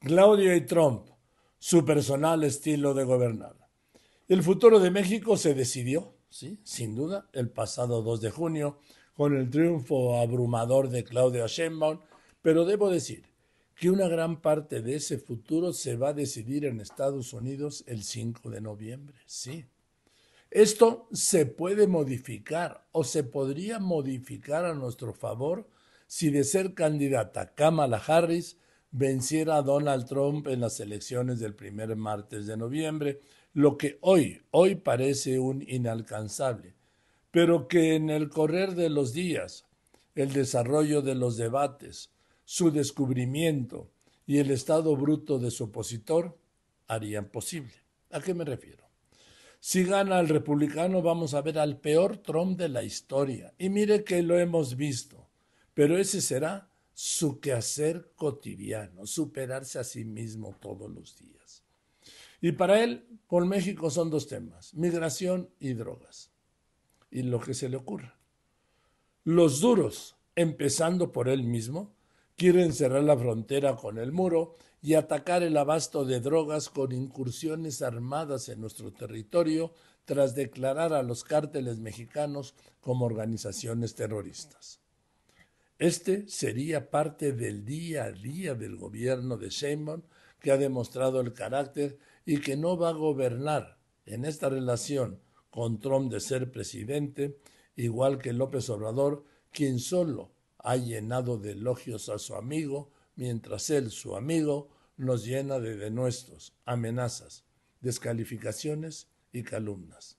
Claudio y Trump, su personal estilo de gobernar. El futuro de México se decidió, ¿sí? sin duda, el pasado 2 de junio, con el triunfo abrumador de Claudia Sheinbaum, pero debo decir que una gran parte de ese futuro se va a decidir en Estados Unidos el 5 de noviembre, sí. Esto se puede modificar o se podría modificar a nuestro favor si de ser candidata Kamala Harris venciera a Donald Trump en las elecciones del primer martes de noviembre, lo que hoy, hoy parece un inalcanzable, pero que en el correr de los días, el desarrollo de los debates, su descubrimiento y el estado bruto de su opositor harían posible. ¿A qué me refiero? Si gana el republicano vamos a ver al peor Trump de la historia. Y mire que lo hemos visto, pero ese será su quehacer cotidiano, superarse a sí mismo todos los días. Y para él, por México son dos temas, migración y drogas. Y lo que se le ocurra. Los duros, empezando por él mismo, quieren cerrar la frontera con el muro y atacar el abasto de drogas con incursiones armadas en nuestro territorio tras declarar a los cárteles mexicanos como organizaciones terroristas. Este sería parte del día a día del gobierno de Seymour, que ha demostrado el carácter y que no va a gobernar en esta relación con Trump de ser presidente, igual que López Obrador, quien solo ha llenado de elogios a su amigo, mientras él, su amigo, nos llena de denuestos, amenazas, descalificaciones y calumnas.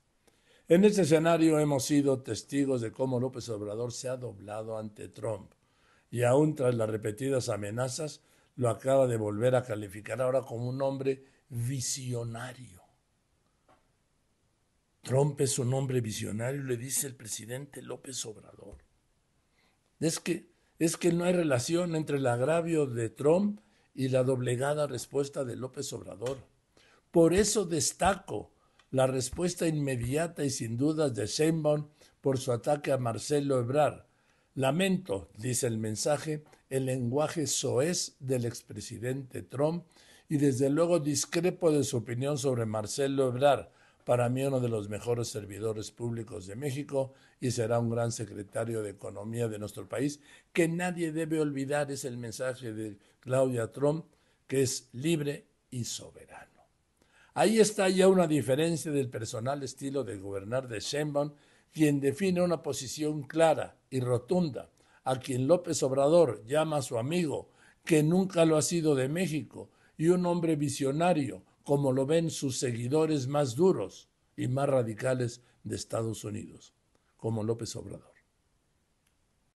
En este escenario hemos sido testigos de cómo López Obrador se ha doblado ante Trump y aún tras las repetidas amenazas lo acaba de volver a calificar ahora como un hombre visionario. Trump es un hombre visionario, le dice el presidente López Obrador. Es que, es que no hay relación entre el agravio de Trump y la doblegada respuesta de López Obrador. Por eso destaco la respuesta inmediata y sin dudas de Sheinbaum por su ataque a Marcelo Ebrard. Lamento, dice el mensaje, el lenguaje soez del expresidente Trump y desde luego discrepo de su opinión sobre Marcelo Ebrard, para mí uno de los mejores servidores públicos de México y será un gran secretario de Economía de nuestro país, que nadie debe olvidar es el mensaje de Claudia Trump, que es libre y soberano. Ahí está ya una diferencia del personal estilo de gobernar de Sheinbaum, quien define una posición clara y rotunda, a quien López Obrador llama su amigo, que nunca lo ha sido de México, y un hombre visionario, como lo ven sus seguidores más duros y más radicales de Estados Unidos, como López Obrador.